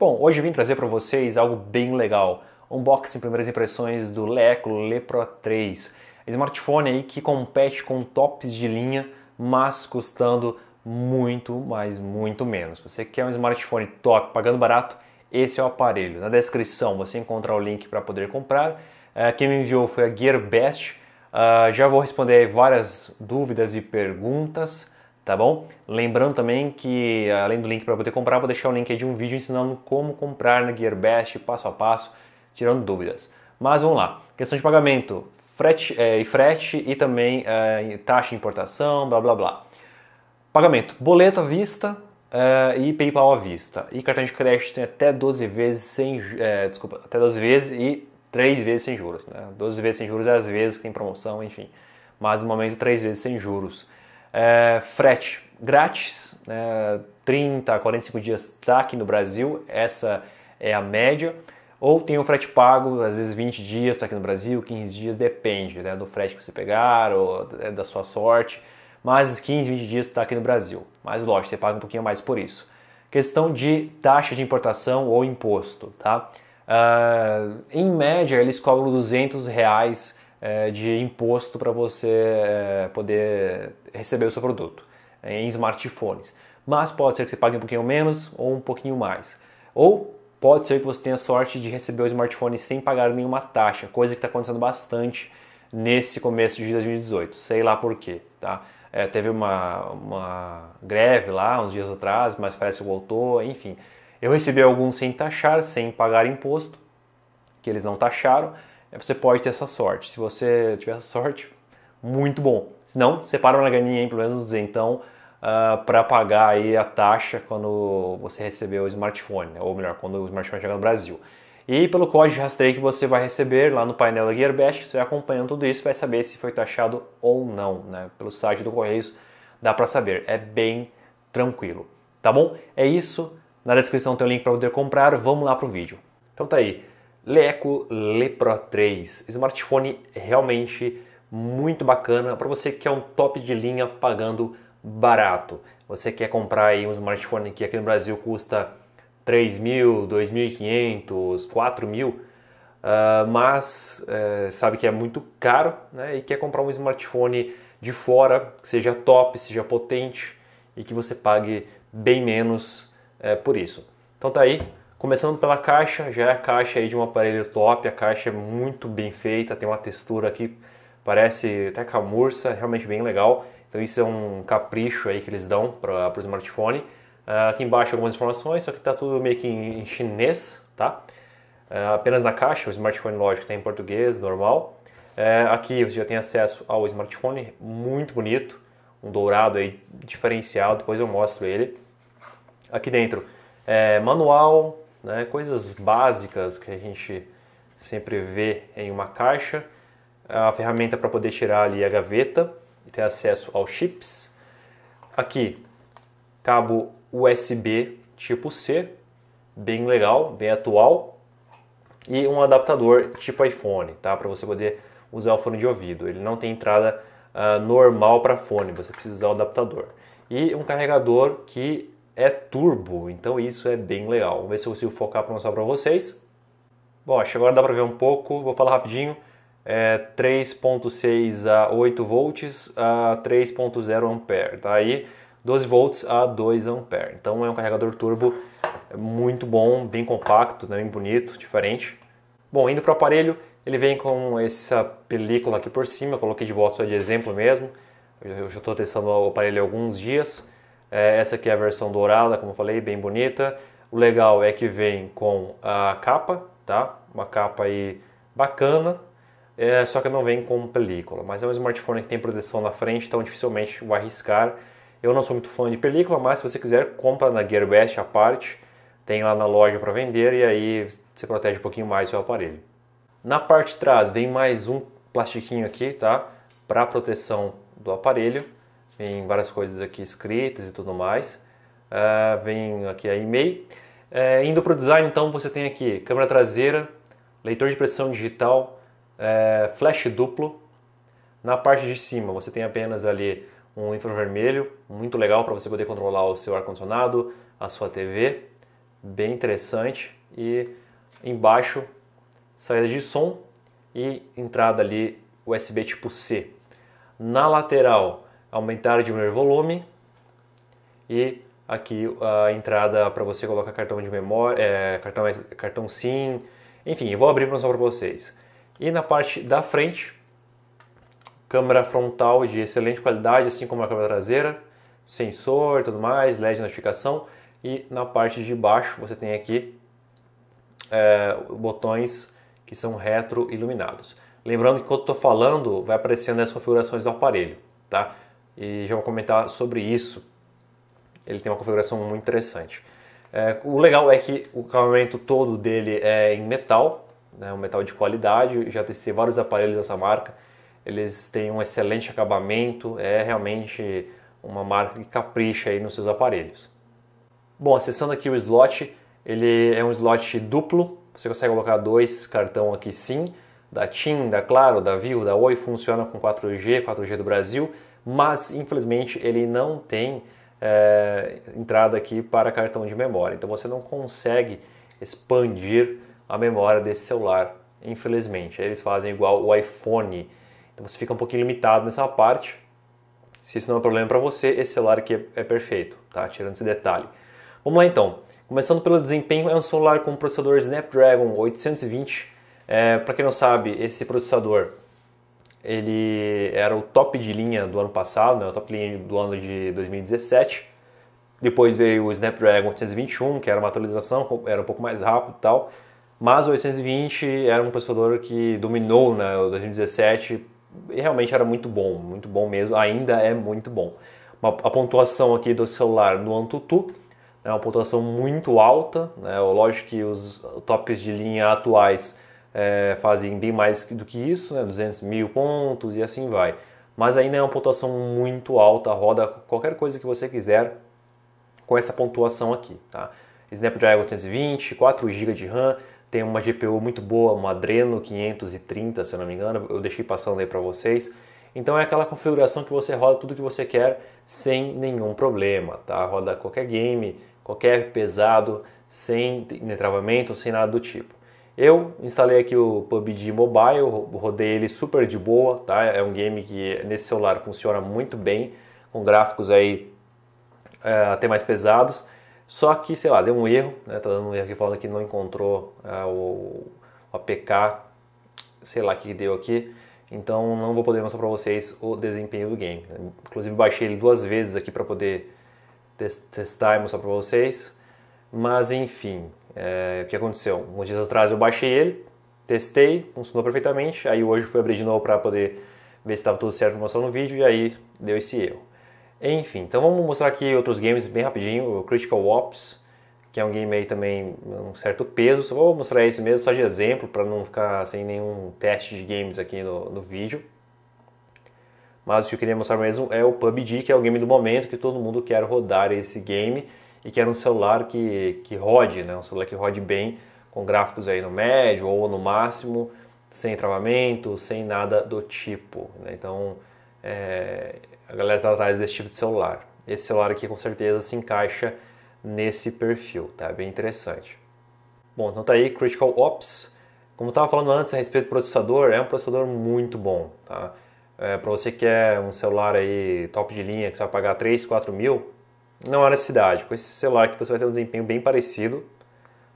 Bom, hoje vim trazer para vocês algo bem legal. Unboxing primeiras impressões do Leco Lepro 3. Smartphone aí que compete com tops de linha, mas custando muito, mas muito menos. Se você quer um smartphone top, pagando barato, esse é o aparelho. Na descrição você encontra o link para poder comprar. É, quem me enviou foi a GearBest. Ah, já vou responder várias dúvidas e perguntas tá bom? Lembrando também que além do link para poder comprar, vou deixar o link de um vídeo ensinando como comprar na Gearbest passo a passo, tirando dúvidas. Mas vamos lá, questão de pagamento, frete, é, e frete e também é, taxa de importação, blá blá blá. Pagamento, boleto à vista é, e PayPal à vista. E cartão de crédito tem até 12 vezes sem, é, desculpa, até 12 vezes e 3 vezes sem juros. Né? 12 vezes sem juros é às vezes que tem promoção, enfim. Mas no momento 3 vezes sem juros. É, frete grátis, né, 30 a 45 dias está aqui no Brasil, essa é a média. Ou tem o frete pago, às vezes 20 dias está aqui no Brasil, 15 dias, depende né, do frete que você pegar ou é, da sua sorte. Mas 15, 20 dias está aqui no Brasil. Mas lógico, você paga um pouquinho mais por isso. Questão de taxa de importação ou imposto, tá? Uh, em média, eles cobram 200 reais é, de imposto para você é, poder receber o seu produto é, em smartphones. Mas pode ser que você pague um pouquinho menos ou um pouquinho mais. Ou pode ser que você tenha sorte de receber o smartphone sem pagar nenhuma taxa, coisa que está acontecendo bastante nesse começo de 2018. Sei lá porquê, tá? É, teve uma, uma greve lá uns dias atrás, mas parece que voltou, enfim. Eu recebi alguns sem taxar, sem pagar imposto, que eles não taxaram, é, você pode ter essa sorte. Se você tiver essa sorte, muito bom. Se não, separa uma graninha aí, pelo menos então, uh, ah, para pagar aí a taxa quando você receber o smartphone, né? ou melhor, quando o smartphone chegar no Brasil. E pelo código de rastreio que você vai receber lá no painel da GearBest, você vai acompanhando tudo isso, vai saber se foi taxado ou não, né? Pelo site do Correios dá para saber, é bem tranquilo, tá bom? É isso, na descrição tem o link para poder comprar, vamos lá pro vídeo. Então tá aí, Leeco Lepro 3. Smartphone realmente muito bacana para você que é um top de linha pagando barato. Você quer comprar aí um smartphone que aqui no Brasil custa 3 mil, 2.500, 4 mil, uh, mas uh, sabe que é muito caro né? e quer comprar um smartphone de fora, que seja top, seja potente e que você pague bem menos uh, por isso. Então tá aí, Começando pela caixa, já é a caixa aí de um aparelho top, a caixa é muito bem feita, tem uma textura aqui, parece até camurça, realmente bem legal. Então isso é um capricho aí que eles dão para o smartphone. Uh, aqui embaixo algumas informações, só que está tudo meio que em, em chinês, tá? Uh, apenas na caixa, o smartphone lógico está em português, normal. Uh, aqui você já tem acesso ao smartphone, muito bonito, um dourado aí diferencial, depois eu mostro ele. Aqui dentro, é, manual, né? coisas básicas que a gente sempre vê em uma caixa, a ferramenta para poder tirar ali a gaveta e ter acesso aos chips. Aqui, cabo USB tipo C, bem legal, bem atual, e um adaptador tipo iPhone, tá? Para você poder usar o fone de ouvido. Ele não tem entrada uh, normal para fone, você precisa usar o adaptador. E um carregador que é turbo, então isso é bem legal. Vamos ver se eu consigo focar para mostrar para vocês. Bom, acho que agora dá para ver um pouco, vou falar rapidinho. É 3.6 a 8 volts a 3.0 ampere, tá aí 12 volts a 2 ampere. Então é um carregador turbo é muito bom, bem compacto, né? bem bonito, diferente. Bom, indo para o aparelho, ele vem com essa película aqui por cima, eu coloquei de volta só de exemplo mesmo. Eu já estou testando o aparelho há alguns dias. É, essa aqui é a versão dourada, como eu falei, bem bonita. O legal é que vem com a capa, tá? Uma capa aí bacana, é, só que não vem com película. Mas é um smartphone que tem proteção na frente, então dificilmente vai arriscar. Eu não sou muito fã de película, mas se você quiser, compra na Gearbest a parte. Tem lá na loja para vender e aí você protege um pouquinho mais o seu aparelho. Na parte de trás vem mais um plastiquinho aqui, tá? Para proteção do aparelho. Tem várias coisas aqui escritas e tudo mais. Uh, vem aqui a e-mail. Uh, indo para o design, então, você tem aqui câmera traseira, leitor de pressão digital, uh, flash duplo. Na parte de cima, você tem apenas ali um infravermelho, muito legal para você poder controlar o seu ar-condicionado, a sua TV, bem interessante. E embaixo, saída de som e entrada ali USB tipo C. Na lateral, aumentar de diminuir volume e aqui a entrada para você colocar cartão de memória, é, cartão, cartão SIM, enfim, vou abrir só para vocês. E na parte da frente, câmera frontal de excelente qualidade, assim como a câmera traseira, sensor, tudo mais, LED de notificação. E na parte de baixo você tem aqui é, botões que são retro iluminados. Lembrando que quando estou falando, vai aparecendo as configurações do aparelho, tá? e já vou comentar sobre isso. Ele tem uma configuração muito interessante. É, o legal é que o acabamento todo dele é em metal, né, um metal de qualidade. Já testei vários aparelhos dessa marca, eles têm um excelente acabamento, é realmente uma marca que capricha aí nos seus aparelhos. Bom, acessando aqui o slot, ele é um slot duplo, você consegue colocar dois cartão aqui sim, da TIM, da Claro, da Vivo, da Oi, funciona com 4G, 4G do Brasil mas infelizmente ele não tem é, entrada aqui para cartão de memória. Então você não consegue expandir a memória desse celular, infelizmente. Eles fazem igual o iPhone. Então você fica um pouquinho limitado nessa parte. Se isso não é problema para você, esse celular aqui é perfeito, tá? Tirando esse detalhe. Vamos lá então. Começando pelo desempenho, é um celular com processador Snapdragon 820. É, para quem não sabe, esse processador ele era o top de linha do ano passado, né, o top de linha do ano de 2017. Depois veio o Snapdragon 821, que era uma atualização, era um pouco mais rápido e tal. Mas o 820 era um processador que dominou na né, 2017 e realmente era muito bom, muito bom mesmo, ainda é muito bom. A pontuação aqui do celular no Antutu é uma pontuação muito alta, né? lógico que os tops de linha atuais é, fazem bem mais do que isso, né, 200 mil pontos e assim vai. Mas ainda é uma pontuação muito alta, roda qualquer coisa que você quiser com essa pontuação aqui. Tá? Snapdragon 820, 4 GB de RAM, tem uma GPU muito boa, uma Adreno 530, se eu não me engano, eu deixei passando aí para vocês. Então é aquela configuração que você roda tudo que você quer sem nenhum problema, tá? Roda qualquer game, qualquer pesado, sem travamento, sem nada do tipo. Eu instalei aqui o PUBG Mobile, rodei ele super de boa, tá? É um game que nesse celular funciona muito bem, com gráficos aí é, até mais pesados. Só que, sei lá, deu um erro, né? Tá dando um erro aqui falando que não encontrou é, o, o APK, sei lá o que deu aqui. Então não vou poder mostrar para vocês o desempenho do game. Inclusive baixei ele duas vezes aqui para poder testar e mostrar para vocês. Mas enfim, é, o que aconteceu? Uns dias atrás eu baixei ele, testei, funcionou perfeitamente. Aí hoje fui abrir de novo para poder ver se estava tudo certo para mostrar no vídeo e aí deu esse erro. Enfim, então vamos mostrar aqui outros games bem rapidinho. O Critical Ops, que é um game aí também um certo peso. Só vou mostrar esse mesmo só de exemplo para não ficar sem nenhum teste de games aqui no, no vídeo. Mas o que eu queria mostrar mesmo é o PUBG, que é o game do momento que todo mundo quer rodar esse game e quer um celular que, que rode, né? um celular que rode bem, com gráficos aí no médio ou no máximo, sem travamento, sem nada do tipo. Né? Então é, a galera está atrás desse tipo de celular. Esse celular aqui com certeza se encaixa nesse perfil, tá? Bem interessante. Bom, então tá aí Critical Ops. Como eu tava falando antes a respeito do processador, é um processador muito bom, tá? É, para você que quer é um celular aí top de linha que você vai pagar 3, 4 mil, não há necessidade. Com esse celular que você vai ter um desempenho bem parecido,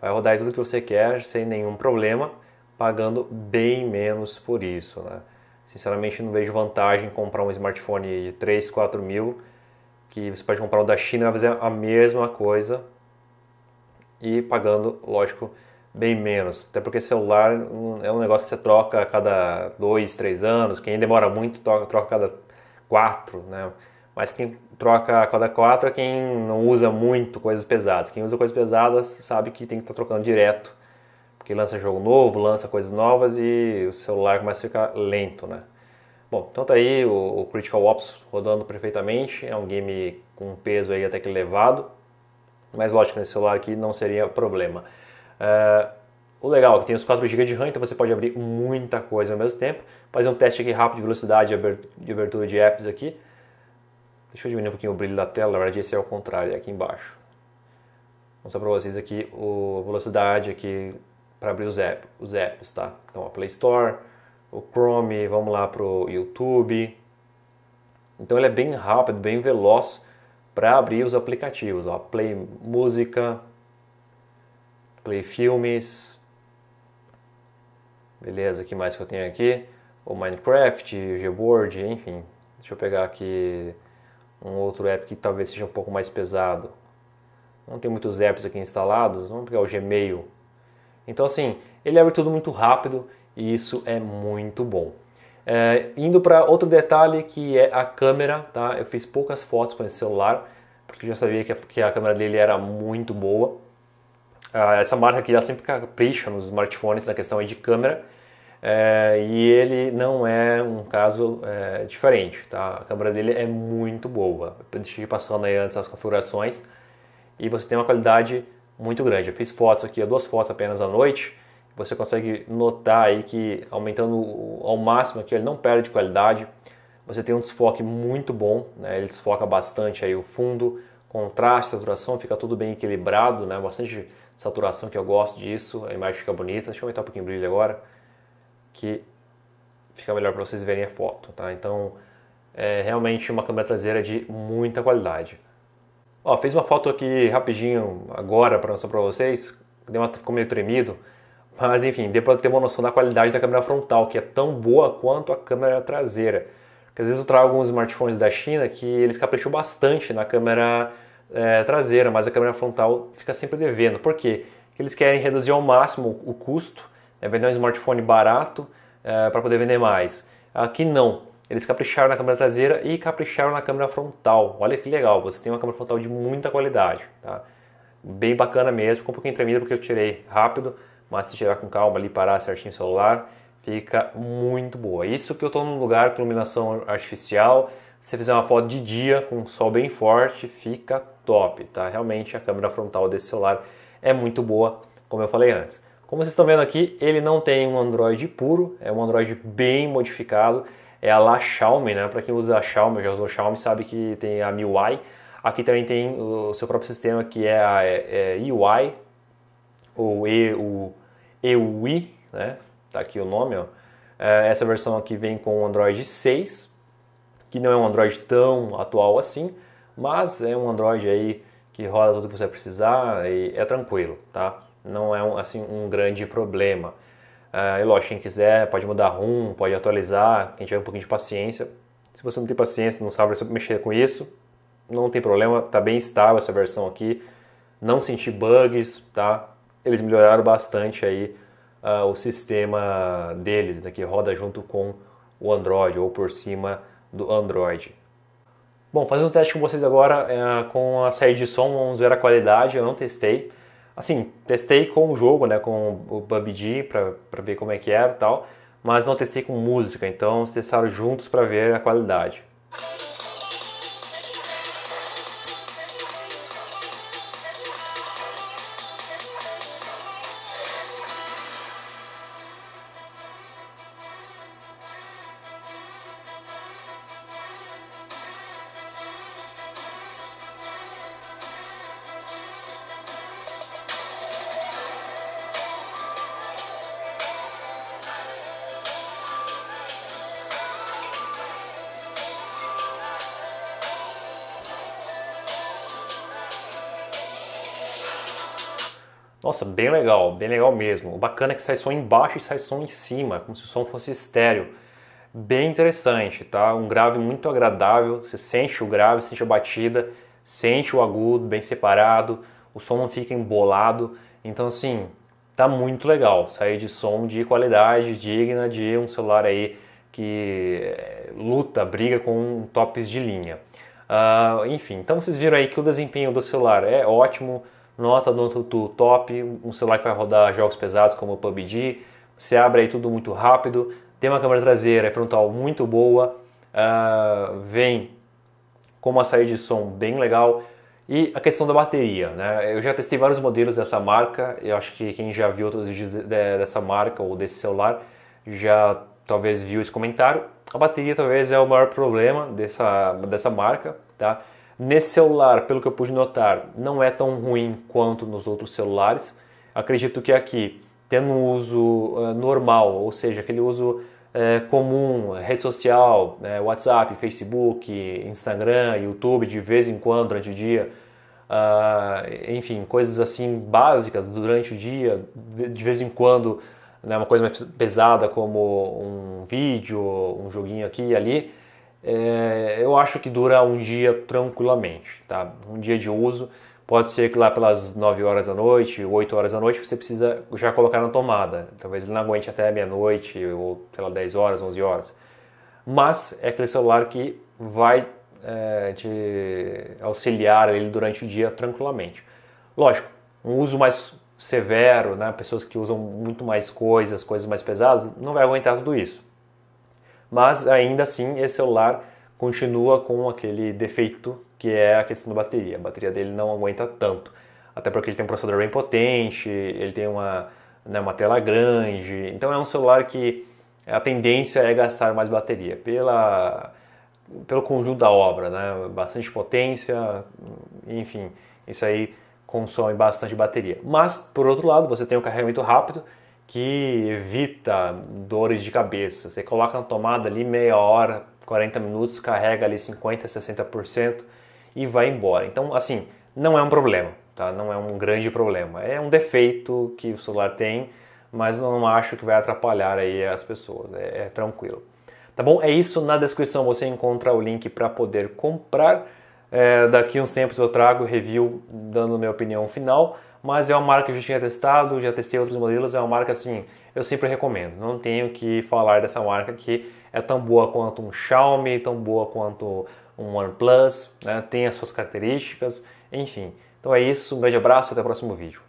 vai rodar tudo que você quer sem nenhum problema, pagando bem menos por isso. Né? Sinceramente, não vejo vantagem em comprar um smartphone de 3, 4 mil, que você pode comprar um da China e vai fazer a mesma coisa e pagando, lógico, bem menos. Até porque celular é um negócio que você troca a cada 2, 3 anos, quem demora muito troca, troca a cada 4, né? Mas quem troca a cada quatro é quem não usa muito coisas pesadas. Quem usa coisas pesadas sabe que tem que estar tá trocando direto, porque lança jogo novo, lança coisas novas e o celular começa a ficar lento, né? Bom, então tá aí o, o Critical Ops rodando perfeitamente, é um game com peso aí até que elevado, mas lógico, nesse celular aqui não seria problema. É, o legal é que tem os 4 GB de RAM, então você pode abrir muita coisa ao mesmo tempo. Fazer um teste aqui rápido de velocidade de abertura de apps aqui. Deixa eu diminuir um pouquinho o brilho da tela, na verdade esse é o contrário, é aqui embaixo. Vou mostrar para vocês aqui a velocidade aqui para abrir os, app, os apps, tá? Então a Play Store, o Chrome, vamos lá para o YouTube. Então ele é bem rápido, bem veloz para abrir os aplicativos. Ó, play música, play filmes. Beleza, o que mais que eu tenho aqui? O Minecraft, o Gboard, enfim. Deixa eu pegar aqui um outro app que talvez seja um pouco mais pesado. Não tem muitos apps aqui instalados, vamos pegar o Gmail. Então assim, ele abre tudo muito rápido e isso é muito bom. É, indo para outro detalhe que é a câmera, tá? Eu fiz poucas fotos com esse celular porque eu já sabia que a, que a câmera dele era muito boa. Ah, essa marca aqui já sempre capricha nos smartphones na questão de câmera é, e ele não é um caso é, diferente, tá? A câmera dele é muito boa. Eu deixei passando aí antes as configurações e você tem uma qualidade muito grande. Eu fiz fotos aqui, duas fotos apenas à noite. Você consegue notar aí que aumentando ao máximo aqui, ele não perde qualidade. Você tem um desfoque muito bom, né? Ele desfoca bastante aí o fundo, contraste, saturação, fica tudo bem equilibrado, né? Bastante saturação que eu gosto disso, a imagem fica bonita. Deixa eu aumentar um pouquinho o brilho agora que fica melhor para vocês verem a foto, tá? Então, é realmente uma câmera traseira de muita qualidade. Ó, fiz uma foto aqui rapidinho agora para mostrar para vocês, deu uma, ficou meio tremido, mas enfim, deu para ter uma noção da qualidade da câmera frontal, que é tão boa quanto a câmera traseira. Porque às vezes eu trago alguns smartphones da China que eles capricham bastante na câmera é, traseira, mas a câmera frontal fica sempre devendo. Por quê? Porque eles querem reduzir ao máximo o custo é vender um smartphone barato é, para poder vender mais. Aqui não, eles capricharam na câmera traseira e capricharam na câmera frontal. Olha que legal, você tem uma câmera frontal de muita qualidade, tá? Bem bacana mesmo, com um pouquinho tremida porque eu tirei rápido, mas se tirar com calma ali, parar certinho o celular, fica muito boa. Isso que eu estou num lugar com iluminação artificial, se você fizer uma foto de dia com um sol bem forte, fica top, tá? Realmente a câmera frontal desse celular é muito boa, como eu falei antes. Como vocês estão vendo aqui, ele não tem um Android puro, é um Android bem modificado. É a La Xiaomi, né? Para quem usa a Xiaomi, já usou a Xiaomi, sabe que tem a MIUI. Aqui também tem o seu próprio sistema que é a EUI é UI, é ou e, EUI, né? Tá aqui o nome, ó. É, essa versão aqui vem com o Android 6, que não é um Android tão atual assim, mas é um Android aí que roda tudo que você precisar e é tranquilo, tá? não é um, assim, um grande problema. Uh, e lógico, quem quiser pode mudar ROM, pode atualizar, quem tiver um pouquinho de paciência. Se você não tem paciência, não sabe mexer com isso, não tem problema, está bem estável essa versão aqui. Não senti bugs, tá? Eles melhoraram bastante aí uh, o sistema deles, né, que roda junto com o Android ou por cima do Android. Bom, fazendo um teste com vocês agora uh, com a saída de som, vamos ver a qualidade, eu não testei. Assim, testei com o jogo, né, com o PUBG, para para ver como é que era e tal, mas não testei com música, então testaram juntos para ver a qualidade. Nossa, bem legal, bem legal mesmo. O bacana é que sai som embaixo e sai som em cima, como se o som fosse estéreo. Bem interessante, tá? Um grave muito agradável, você sente o grave, sente a batida, sente o agudo bem separado, o som não fica embolado. Então assim, tá muito legal. Sair de som de qualidade digna de um celular aí que eh, luta, briga com tops de linha. Uh, enfim, então vocês viram aí que o desempenho do celular é ótimo, nota do Antutu top, um celular que vai rodar jogos pesados como o PUBG, você abre aí tudo muito rápido, tem uma câmera traseira e frontal muito boa, uh, vem com uma saída de som bem legal e a questão da bateria, né? Eu já testei vários modelos dessa marca, eu acho que quem já viu outros vídeos dessa marca ou desse celular já talvez viu esse comentário. A bateria talvez é o maior problema dessa, dessa marca, tá? Nesse celular, pelo que eu pude notar, não é tão ruim quanto nos outros celulares. Acredito que aqui, tendo um uso uh, normal, ou seja, aquele uso uh, comum, rede social, uh, WhatsApp, Facebook, Instagram, YouTube, de vez em quando durante o dia, ah, enfim, coisas assim básicas durante o dia, de vez em quando, né, uma coisa mais pesada como um vídeo, um joguinho aqui e ali é, eu acho que dura um dia tranquilamente, tá? Um dia de uso. Pode ser que lá pelas 9 horas da noite, 8 horas da noite, você precisa já colocar na tomada. Talvez ele não aguente até meia-noite, ou sei lá, 10 horas, 11 horas. Mas é aquele celular que vai é, te auxiliar ele durante o dia tranquilamente. Lógico, um uso mais severo, né? pessoas que usam muito mais coisas, coisas mais pesadas, não vai aguentar tudo isso mas ainda assim esse celular continua com aquele defeito que é a questão da bateria. A bateria dele não aguenta tanto, até porque ele tem um processador bem potente, ele tem uma, né, uma tela grande, então é um celular que a tendência é gastar mais bateria pela pelo conjunto da obra, né? Bastante potência, enfim, isso aí consome bastante bateria. Mas por outro lado, você tem um carregamento rápido que evita dores de cabeça. Você coloca na tomada ali meia hora, 40 minutos, carrega ali 50, 60% e vai embora. Então, assim, não é um problema, tá? Não é um grande problema. É um defeito que o celular tem, mas não acho que vai atrapalhar aí as pessoas. É, é tranquilo. Tá bom? É isso. Na descrição você encontra o link para poder comprar. É, daqui uns tempos eu trago review dando minha opinião final mas é uma marca que eu já tinha testado, já testei outros modelos, é uma marca assim, eu sempre recomendo. Não tenho que falar dessa marca que é tão boa quanto um Xiaomi, tão boa quanto um OnePlus, né? tem as suas características, enfim. Então é isso, um grande abraço, até o próximo vídeo.